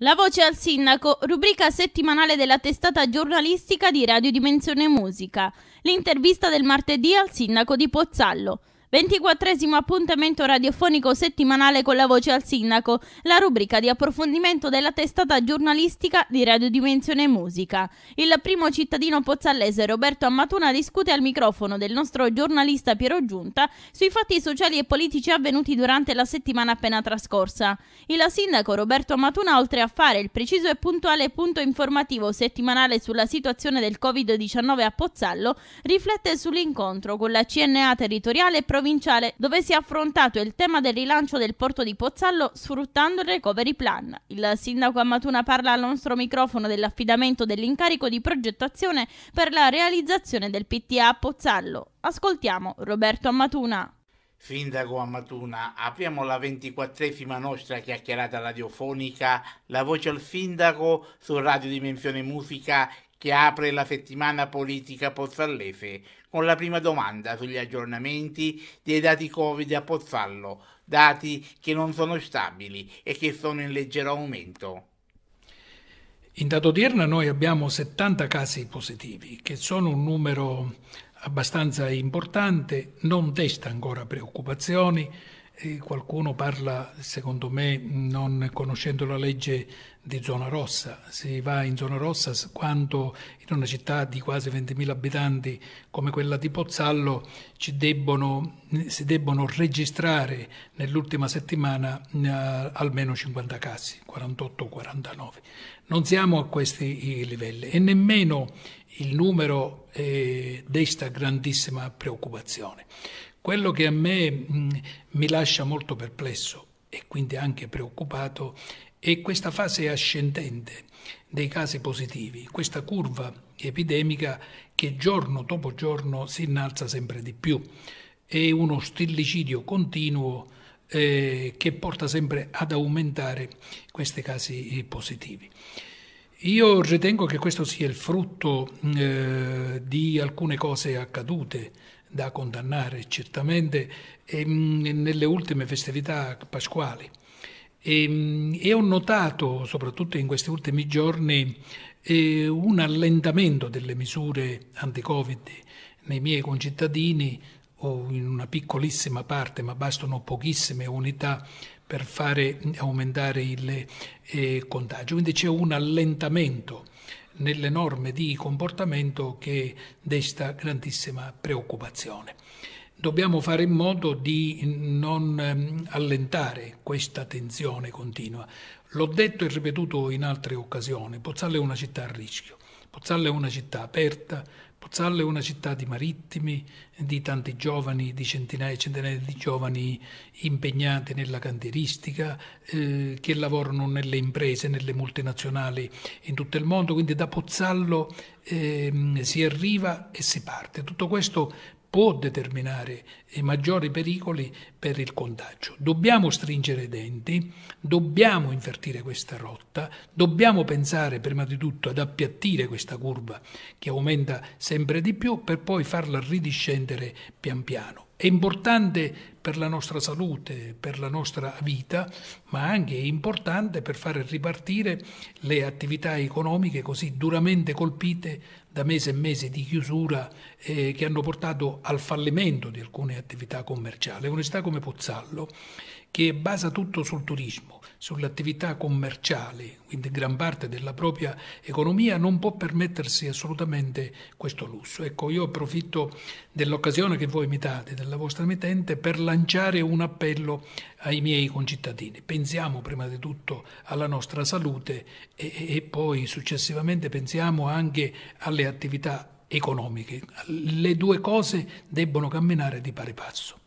La voce al sindaco, rubrica settimanale della testata giornalistica di Radio Dimensione Musica. L'intervista del martedì al sindaco di Pozzallo. 24 appuntamento radiofonico settimanale con la voce al sindaco, la rubrica di approfondimento della testata giornalistica di Radio Dimensione Musica. Il primo cittadino pozzallese Roberto Ammatuna discute al microfono del nostro giornalista Piero Giunta sui fatti sociali e politici avvenuti durante la settimana appena trascorsa. Il sindaco Roberto Ammatuna, oltre a fare il preciso e puntuale punto informativo settimanale sulla situazione del Covid-19 a Pozzallo, riflette sull'incontro con la CNA territoriale e provinciale dove si è affrontato il tema del rilancio del porto di Pozzallo sfruttando il recovery plan. Il sindaco Ammatuna parla al nostro microfono dell'affidamento dell'incarico di progettazione per la realizzazione del PTA a Pozzallo. Ascoltiamo Roberto Ammatuna. Sindaco Ammatuna, apriamo la ventiquattresima nostra chiacchierata radiofonica, la voce al sindaco su Radio Dimensione Musica che apre la settimana politica pozzallese con la prima domanda sugli aggiornamenti dei dati Covid a Pozzallo, dati che non sono stabili e che sono in leggero aumento. In data odierna noi abbiamo 70 casi positivi, che sono un numero abbastanza importante, non desta ancora preoccupazioni, qualcuno parla, secondo me, non conoscendo la legge di zona rossa. Si va in zona rossa quando in una città di quasi 20.000 abitanti come quella di Pozzallo debbono, si debbono registrare nell'ultima settimana eh, almeno 50 casi, 48 49. Non siamo a questi livelli e nemmeno il numero eh, desta grandissima preoccupazione. Quello che a me mh, mm, mi lascia molto perplesso e quindi anche preoccupato è questa fase ascendente dei casi positivi, questa curva epidemica che giorno dopo giorno si innalza sempre di più. È uno stillicidio continuo eh, che porta sempre ad aumentare questi casi eh, positivi. Io ritengo che questo sia il frutto eh, di alcune cose accadute da condannare certamente ehm, nelle ultime festività pasquali. E, ehm, e, ho notato, soprattutto in questi ultimi giorni, eh, un allentamento delle misure anti-Covid nei miei concittadini o in una piccolissima parte, ma bastano pochissime unità per fare aumentare il eh, contagio. Quindi c'è un allentamento nelle norme di comportamento che desta grandissima preoccupazione. Dobbiamo fare in modo di non ehm, allentare questa tensione continua. L'ho detto e ripetuto in altre occasioni, Pozzallo è una città a rischio. Pozzallo è una città aperta, Pozzallo è una città di marittimi, di tanti giovani, di centinaia e centinaia di giovani impegnati nella cantieristica, eh, che lavorano nelle imprese, nelle multinazionali in tutto il mondo, quindi da Pozzallo eh, si arriva e si parte. Tutto questo può determinare maggiori pericoli per il contagio. Dobbiamo stringere i denti, dobbiamo invertire questa rotta, dobbiamo pensare prima di tutto ad appiattire questa curva che aumenta sempre di più per poi farla ridiscendere pian piano. È importante per la nostra salute, per la nostra vita, ma anche è importante per far ripartire le attività economiche così duramente colpite da mesi e mesi di chiusura eh, che hanno portato al fallimento di alcune attività commerciali. Un'estate come Pozzallo, che basa tutto sul turismo, sull'attività commerciale, quindi gran parte della propria economia, non può permettersi assolutamente questo lusso. Ecco, io approfitto dell'occasione che voi mi date, della vostra emittente, per lanciare lanciare un appello ai miei concittadini. Pensiamo prima di tutto alla nostra salute e, e poi successivamente pensiamo anche alle attività economiche. Le due cose debbono camminare di pari passo.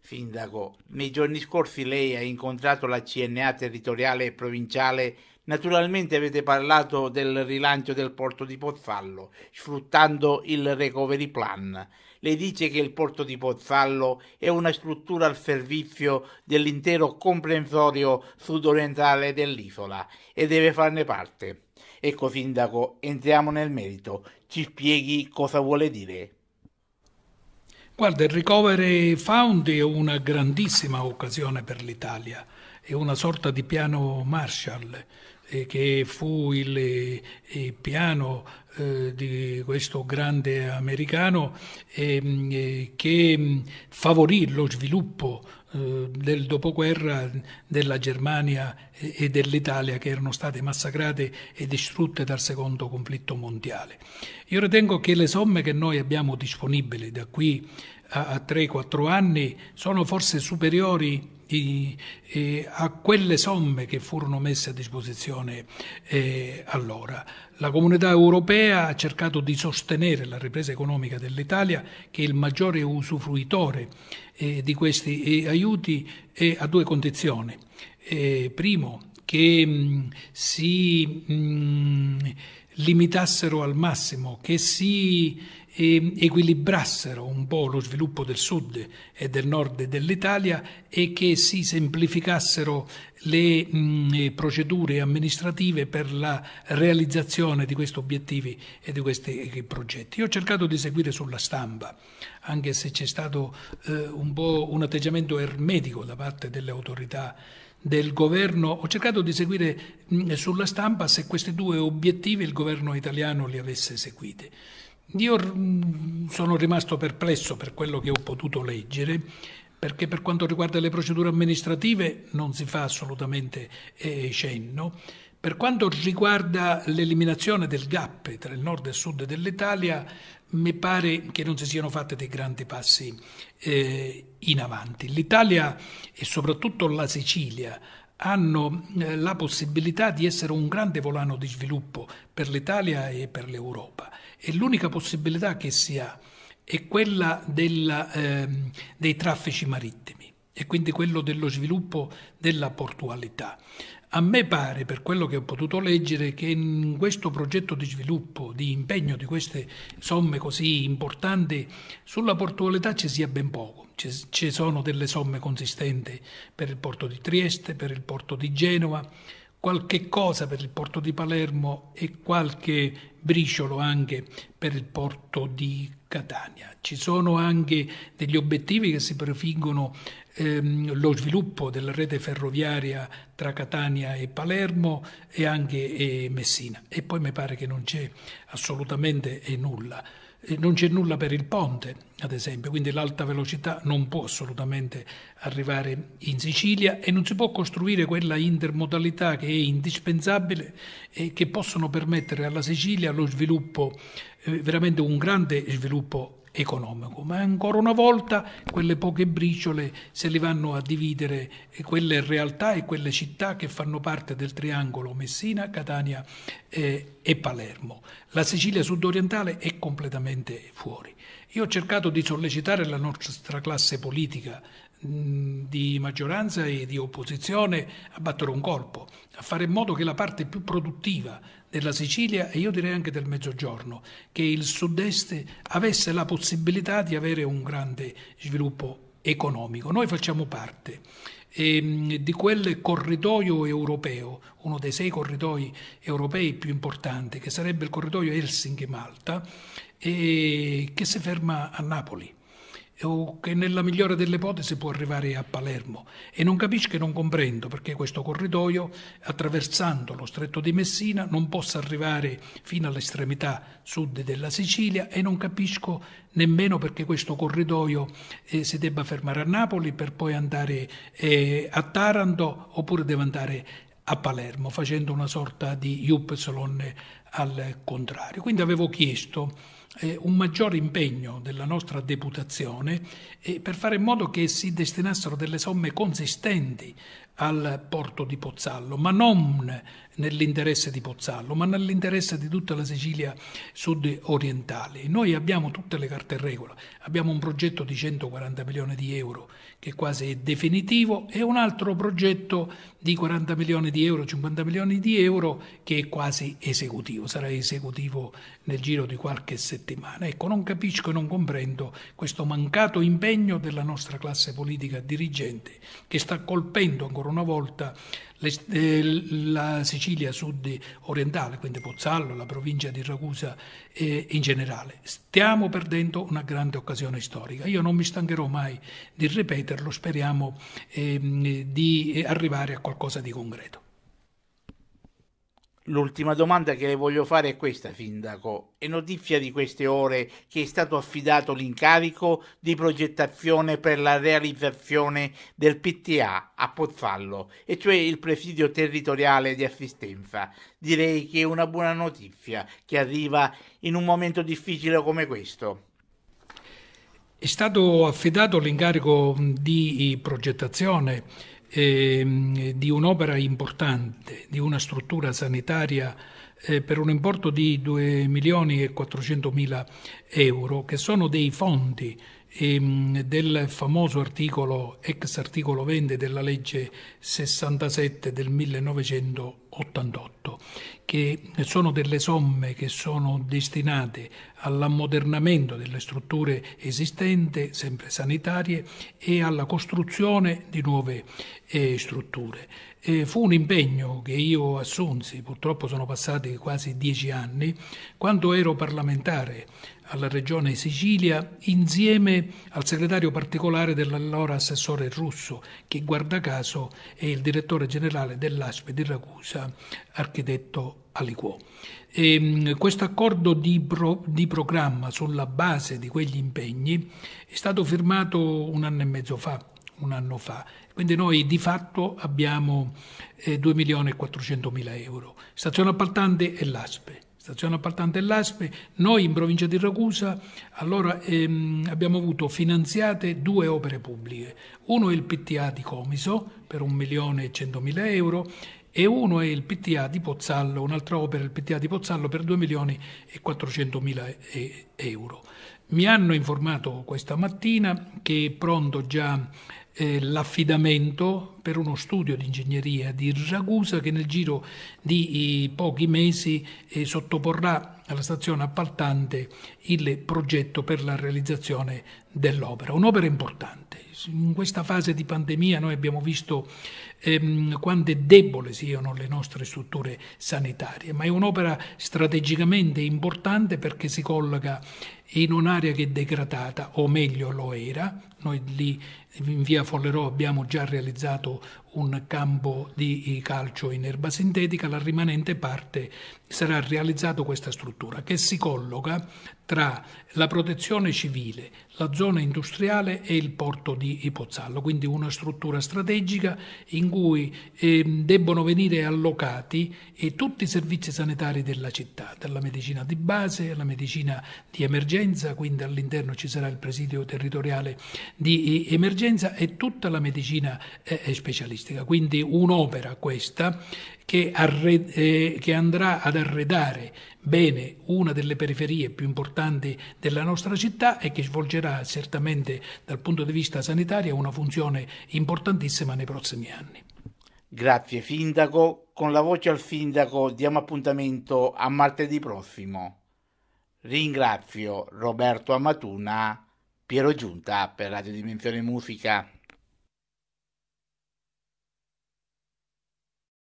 Sindaco, nei giorni scorsi lei ha incontrato la CNA territoriale e provinciale. Naturalmente avete parlato del rilancio del porto di Pozzallo, sfruttando il recovery plan le dice che il porto di Pozzallo è una struttura al servizio dell'intero comprensorio sudorientale dell'isola e deve farne parte. Ecco sindaco, entriamo nel merito, ci spieghi cosa vuole dire. Guarda, il Recovery Fund è una grandissima occasione per l'Italia, è una sorta di piano Marshall eh, che fu il, eh, il piano eh, di questo grande americano ehm, eh, che mm, favorì lo sviluppo eh, del dopoguerra della Germania e dell'Italia che erano state massacrate e distrutte dal secondo conflitto mondiale. Io ritengo che le somme che noi abbiamo disponibili da qui a, a 3-4 anni sono forse superiori i, eh, a quelle somme che furono messe a disposizione eh, allora. La comunità europea ha cercato di sostenere la ripresa economica dell'Italia, che è il maggiore usufruitore eh, di questi eh, aiuti, eh, a due condizioni. Eh, primo, che mh, mm, si mh, mm, limitassero al massimo, che si eh, equilibrassero un po' lo sviluppo del sud e del nord dell'Italia e che si semplificassero le mh, mm, eh, procedure amministrative per la realizzazione di questi obiettivi e di questi eh, progetti. Io ho cercato di seguire sulla stampa, anche se c'è stato eh, un po' un atteggiamento ermetico da parte delle autorità del governo, ho cercato di seguire mh, mm, sulla stampa se questi due obiettivi il governo italiano li avesse seguiti. Io mm, sono rimasto perplesso per quello che ho potuto leggere, perché per quanto riguarda le procedure amministrative non si fa assolutamente eh, cenno. Per quanto riguarda l'eliminazione del gap tra il nord e il sud dell'Italia, mi pare che non si siano fatti dei grandi passi eh, in avanti. L'Italia e soprattutto la Sicilia hanno eh, la possibilità di essere un grande volano di sviluppo per l'Italia e per l'Europa e l'unica possibilità che si ha è quella della, eh, dei traffici marittimi e quindi quello dello sviluppo della portualità. A me pare, per quello che ho potuto leggere, che in questo progetto di sviluppo, di impegno di queste somme così importanti, sulla portualità ci sia ben poco. Ci sono delle somme consistenti per il porto di Trieste, per il porto di Genova, qualche cosa per il porto di Palermo e qualche briciolo anche per il porto di Catania. Ci sono anche degli obiettivi che si prefiggono ehm, lo sviluppo della rete ferroviaria tra Catania e Palermo e anche e Messina. E poi mi pare che non c'è assolutamente eh, nulla non c'è nulla per il ponte, ad esempio, quindi l'alta velocità non può assolutamente arrivare in Sicilia e non si può costruire quella intermodalità che è indispensabile e che possono permettere alla Sicilia lo sviluppo, eh, veramente un grande sviluppo economico, ma ancora una volta quelle poche briciole se le vanno a dividere quelle realtà e quelle città che fanno parte del triangolo Messina, Catania eh, e Palermo. La Sicilia sudorientale è completamente fuori. Io ho cercato di sollecitare la nostra classe politica di maggioranza e di opposizione a battere un colpo, a fare in modo che la parte più produttiva della Sicilia e io direi anche del Mezzogiorno, che il sud-est avesse la possibilità di avere un grande sviluppo economico. Noi facciamo parte eh, di quel corridoio europeo, uno dei sei corridoi europei più importanti, che sarebbe il corridoio Helsinki-Malta, eh, che si ferma a Napoli o che nella migliore delle ipotesi può arrivare a Palermo e non capisco e non comprendo perché questo corridoio attraversando lo stretto di Messina non possa arrivare fino all'estremità sud della Sicilia e non capisco nemmeno perché questo corridoio eh, si debba fermare a Napoli per poi andare eh, a Taranto oppure deve andare a Palermo facendo una sorta di Y al contrario. Quindi avevo chiesto eh, un maggior impegno della nostra deputazione eh, per fare in modo che si destinassero delle somme consistenti al porto di Pozzallo, ma non nell'interesse di Pozzallo, ma nell'interesse di tutta la Sicilia sud-orientale. Noi abbiamo tutte le carte in regola, abbiamo un progetto di 140 milioni di euro che quasi è definitivo e un altro progetto di 40 milioni di euro, 50 milioni di euro che è quasi esecutivo, sarà esecutivo nel giro di qualche settimana. Ecco, non capisco e non comprendo questo mancato impegno della nostra classe politica dirigente che sta colpendo ancora ancora una volta le, eh, la Sicilia sud orientale, quindi Pozzallo, la provincia di Ragusa eh, in generale. Stiamo perdendo una grande occasione storica. Io non mi stancherò mai di ripeterlo, speriamo ehm, eh, di arrivare a qualcosa di concreto. L'ultima domanda che le voglio fare è questa, Sindaco. È notizia di queste ore che è stato affidato l'incarico di progettazione per la realizzazione del PTA a Pozzallo, e cioè il presidio territoriale di assistenza. Direi che è una buona notizia che arriva in un momento difficile come questo. È stato affidato l'incarico di progettazione eh, di un'opera importante, di una struttura sanitaria eh, per un importo di 2 milioni e 400 mila euro, che sono dei fondi Ehm, del famoso articolo, ex articolo 20 della legge 67 del 1988, che sono delle somme che sono destinate all'ammodernamento delle strutture esistenti, sempre sanitarie, e alla costruzione di nuove eh, strutture. E fu un impegno che io assunsi, purtroppo sono passati quasi dieci anni, quando ero parlamentare alla regione Sicilia insieme al segretario particolare dell'allora assessore russo, che guarda caso è il direttore generale dell'ASPE di Ragusa, architetto Aliquò. Ehm, questo accordo di, pro, di, programma sulla base di quegli impegni è stato firmato un anno e mezzo fa, un anno fa. Quindi noi di fatto abbiamo eh, 2.400.000 euro. Stazione appaltante e l'ASPE stazione appaltante dell'ASPE, noi in provincia di Ragusa allora, ehm, abbiamo avuto finanziate due opere pubbliche. Uno è il PTA di Comiso per 1.100.000 euro e uno è il PTA di Pozzallo, un'altra opera il PTA di Pozzallo per 2 milioni e 400 euro. Mi hanno informato questa mattina che è pronto già eh, l'affidamento per uno studio di ingegneria di Ragusa che nel giro di eh, pochi mesi eh, sottoporrà alla stazione appaltante il progetto per la realizzazione dell'opera. Un'opera importante. In questa fase di pandemia noi abbiamo visto ehm, quanto è debole siano le nostre strutture sanitarie, ma è un'opera strategicamente importante perché si colloca in un'area che è degradata, o meglio lo era. Noi lì in via Follerò abbiamo già realizzato un campo di calcio in erba sintetica, la rimanente parte sarà realizzata questa struttura che si colloca tra la protezione civile, la zona industriale e il porto di Pozzallo, quindi una struttura strategica in cui eh, debbono venire allocati eh, tutti i servizi sanitari della città, dalla medicina di base alla medicina di emergenza, quindi all'interno ci sarà il presidio territoriale di eh, emergenza e tutta la medicina eh, eh specialistica, quindi un'opera questa che, arred- eh, che andrà ad arredare bene una delle periferie più importanti della nostra città e che svolgerà certamente dal punto di vista sanitario una funzione importantissima nei prossimi anni. Grazie Sindaco, con la voce al Sindaco diamo appuntamento a martedì prossimo. Ringrazio Roberto Amatuna, Piero Giunta per Radio Dimensione Musica.